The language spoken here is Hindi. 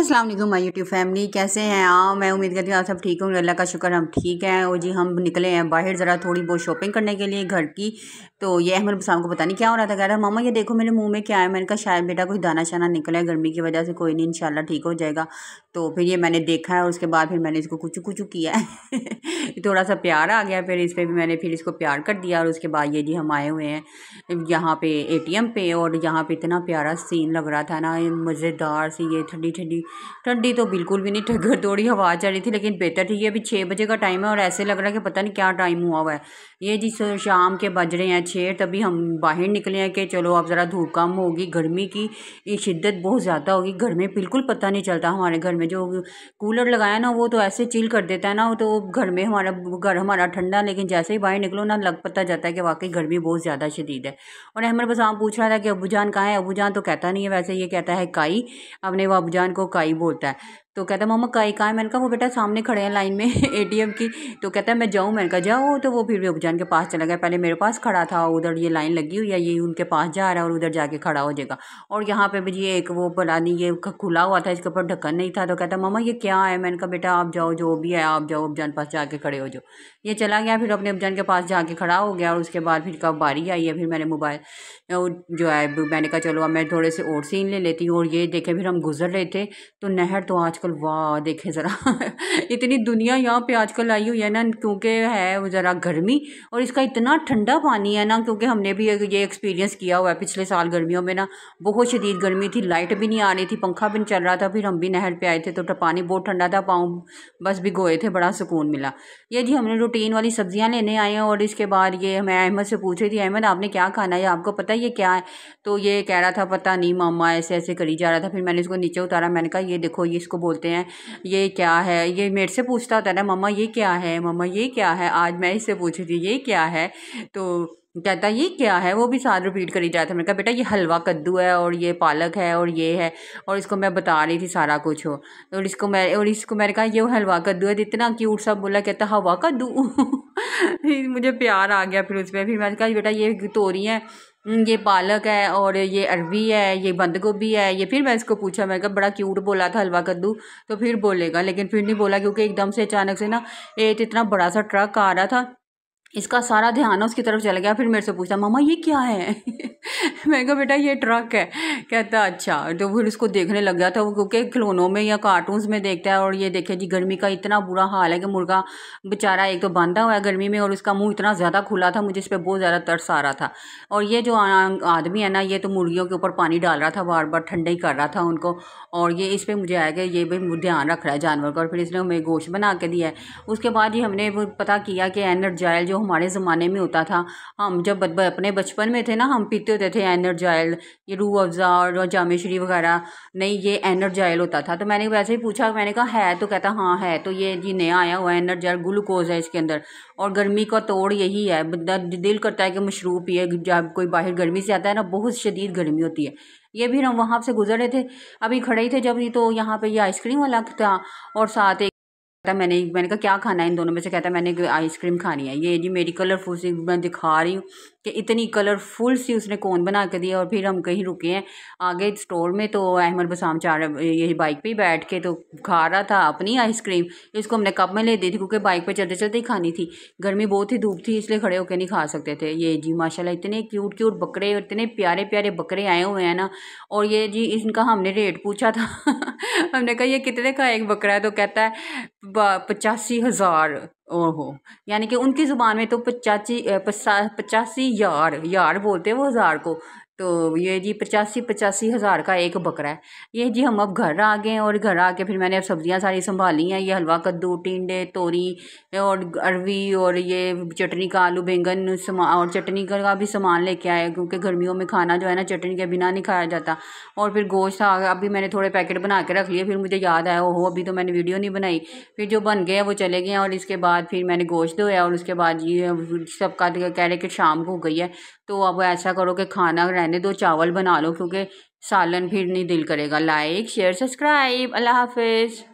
अस्सलाम वालेकुम माय यूट्यूब फैमिली कैसे हैं आप मैं उम्मीद करती हूँ आप सब ठीक होंगे अल्लाह का शुक्र हम ठीक हैं और जी हम निकले हैं बाहर ज़रा थोड़ी बहुत शॉपिंग करने के लिए घर की तो ये अहमद बसाम को पता नहीं क्या हो रहा था कह रहा मामा ये देखो मेरे मुंह में क्या है मैंने कहा शायद बेटा कोई दाना शाना निकला है गर्मी की वजह से कोई नहीं इंशाल्लाह ठीक हो जाएगा तो फिर ये मैंने देखा है और उसके बाद फिर मैंने इसको कुछ कुछ किया है थोड़ा सा प्यार आ गया फिर इस पर भी मैंने फिर इसको प्यार कर दिया और उसके बाद ये जी हम आए हुए हैं यहाँ पे ए पे और यहाँ पर इतना प्यारा सीन लग रहा था ना मज़ेदार सी ये ठंडी ठंडी ठंडी तो बिल्कुल भी नहीं ठगर थोड़ी हवा चल रही थी लेकिन बेहतर ठीक है अभी छः बजे का टाइम है और ऐसे लग रहा है कि पता नहीं क्या टाइम हुआ हुआ है ये जिस शाम के बज रहे हैं छः तभी हम बाहर निकले हैं कि चलो अब ज़रा धूप कम होगी गर्मी की शिद्दत बहुत ज़्यादा होगी घर में बिल्कुल पता नहीं चलता हमारे घर में जो कूलर लगाया ना वो तो ऐसे चिल कर देता है ना तो घर में हमारा घर हमारा ठंडा लेकिन जैसे ही बाहर निकलो ना लग पता जाता है कि वाकई गर्मी बहुत ज़्यादा शदीद है और अहमद बसाम पूछ रहा था कि अबू जान कहाँ है अबू जान तो कहता नहीं है वैसे ये कहता है काई अपने वो अबू जान को काही बोलत आहे तो कहता है मम्मा कहीं कहाँ मैंने कहा वो बेटा सामने खड़े हैं लाइन में एटीएम की तो कहता है मैं जाऊँ मैंने कहा जाओ तो वो फिर रुकजान के पास चला गया पहले मेरे पास खड़ा था उधर ये लाइन लगी हुई है ये उनके पास जा रहा है और उधर जाके खड़ा हो जाएगा और यहाँ पे भी ये एक वो पता नहीं ये खुला हुआ था इसके ऊपर ढक्कन नहीं था तो कहता मम्मा ये क्या है मैंने कहा बेटा आप जाओ जो भी है आप जाओ अफजान पास जाके खड़े हो जाओ ये चला गया फिर अपने अफजान के पास जाके खड़ा हो गया और उसके बाद फिर कब बारी आई है फिर मैंने मोबाइल जो है मैंने कहा चलो अब मैं थोड़े से और सीन ले लेती हूँ और ये देखे फिर हम गुजर रहे थे तो नहर तो आजकल बिल्कुल वाह देखें ज़रा इतनी दुनिया यहाँ पे आजकल आई हुई है ना क्योंकि है ज़रा गर्मी और इसका इतना ठंडा पानी है ना क्योंकि हमने भी ये एक्सपीरियंस किया हुआ है पिछले साल गर्मियों में ना बहुत शदीद गर्मी थी लाइट भी नहीं आ रही थी पंखा भी नहीं चल रहा था फिर हम भी नहर पर आए थे तो पानी बहुत ठंडा था पाँव बस भिगोए थे बड़ा सुकून मिला ये जी हमने रूटीन वाली सब्ज़ियाँ लेने आए हैं और इसके बाद ये मैं अहमद से पूछ रही थी अहमद आपने क्या खाना है आपको पता है ये क्या है तो ये कह रहा था पता नहीं मामा ऐसे ऐसे करी जा रहा था फिर मैंने इसको नीचे उतारा मैंने कहा ये देखो ये इसको बोलते हैं ये क्या है ये मेरे से पूछता था ना मम्मा ये क्या है मम्मा ये क्या है आज मैं इससे पूछी थी ये क्या है तो कहता ये क्या है वो भी साथ रिपीट करी जाता है मैंने कहा बेटा ये हलवा कद्दू है और ये पालक है और ये है और इसको मैं बता रही थी सारा कुछ हो और इसको मैं और इसको मैंने कहा ये हलवा कद्दू है इतना क्यूट सा बोला कहता हवा कद्दू मुझे प्यार आ गया फिर उसमें फिर मैंने कहा बेटा ये तोरी है हम्म, ये पालक है और ये अरवी है ये बंद गोभी है ये फिर मैं इसको पूछा मैं कहा बड़ा क्यूट बोला था हलवा कद्दू तो फिर बोलेगा लेकिन फिर नहीं बोला क्योंकि एकदम से अचानक से ना एक तो इतना बड़ा सा ट्रक आ रहा था इसका सारा ध्यान उसकी तरफ चला गया फिर मेरे से पूछा मामा ये क्या है मैंने कहा बेटा ये ट्रक है कहता अच्छा तो फिर उसको देखने लग गया था वो क्योंकि खिलौनों में या कार्टून्स में देखता है और ये देखे जी गर्मी का इतना बुरा हाल है कि मुर्गा बेचारा एक तो बांधा हुआ है गर्मी में और उसका मुँह इतना ज़्यादा खुला था मुझे इस पर बहुत ज़्यादा तरस आ रहा था और ये जो आदमी है ना ये तो मुर्गियों के ऊपर पानी डाल रहा था बार बार ठंडा ही कर रहा था उनको और ये इस पर मुझे आया कि ये भी ध्यान रख रहा है जानवर का और फिर इसने हमें गोश्त बना के दिया है उसके बाद ही हमने वो पता किया कि एनर्जाइल जो हमारे ज़माने में होता था हम जब अपने बचपन में थे ना हम पीते होते थे एनर्जाइल ये रू अफ़ज़ा और जामेश्वरी वगैरह नहीं ये एनर्जाइल होता था तो मैंने वैसे ही पूछा मैंने कहा है तो कहता हाँ है तो ये जी नया आया हुआ है एनर्जाइल ग्लूकोज है इसके अंदर और गर्मी का तोड़ यही है दिल करता है कि मशरूब पिए जब कोई बाहर गर्मी से आता है ना बहुत शदीद गर्मी होती है ये भी हम वहाँ से गुजर रहे थे अभी खड़े ही थे जब ये तो यहाँ पर ये आइसक्रीम वाला था और साथ एक कहता मैंने मैंने कहा क्या खाना है इन दोनों में से कहता है मैंने आइसक्रीम खानी है ये जी मेरी कलरफुल सी मैं दिखा रही हूँ कि इतनी कलरफुल सी उसने कौन बना के दिया और फिर हम कहीं रुके हैं आगे स्टोर में तो अहमद बसाम चार ये बाइक पे ही बैठ के तो खा रहा था अपनी आइसक्रीम इसको हमने कप में ले दी थी क्योंकि बाइक पर चलते चलते ही खानी थी गर्मी बहुत ही धूप थी इसलिए खड़े होकर नहीं खा सकते थे ये जी माशाला इतने क्यूट क्यूट बकरे और इतने प्यारे प्यारे बकरे आए हुए हैं ना और ये जी इनका हमने रेट पूछा था हमने कहा ये कितने का एक बकरा है तो कहता है पचासी हज़ार ओहो यानी कि उनकी ज़ुबान में तो पचासी पचासी यार यार बोलते हैं वो हज़ार को तो ये जी पचासी पचासी हज़ार का एक बकरा है ये जी हम अब घर आ गए और घर आके फिर मैंने अब सब्ज़ियाँ सारी संभाली हैं ये हलवा कद्दू टिंडे तोरी और अरवी और ये चटनी का आलू बैंगन और चटनी का भी सामान लेके आए क्योंकि गर्मियों में खाना जो है ना चटनी के बिना नहीं खाया जाता और फिर गोश्त अभी मैंने थोड़े पैकेट बना के रख लिए फिर मुझे याद आया ओहो अभी तो मैंने वीडियो नहीं बनाई फिर जो बन गए वो चले गए और इसके बाद फिर मैंने गोश्त धोया और उसके बाद ये सबका कह रहे कि शाम को गई है तो अब ऐसा करो कि खाना रहने दो चावल बना लो क्योंकि सालन फिर नहीं दिल करेगा लाइक शेयर सब्सक्राइब अल्लाह हाफिज़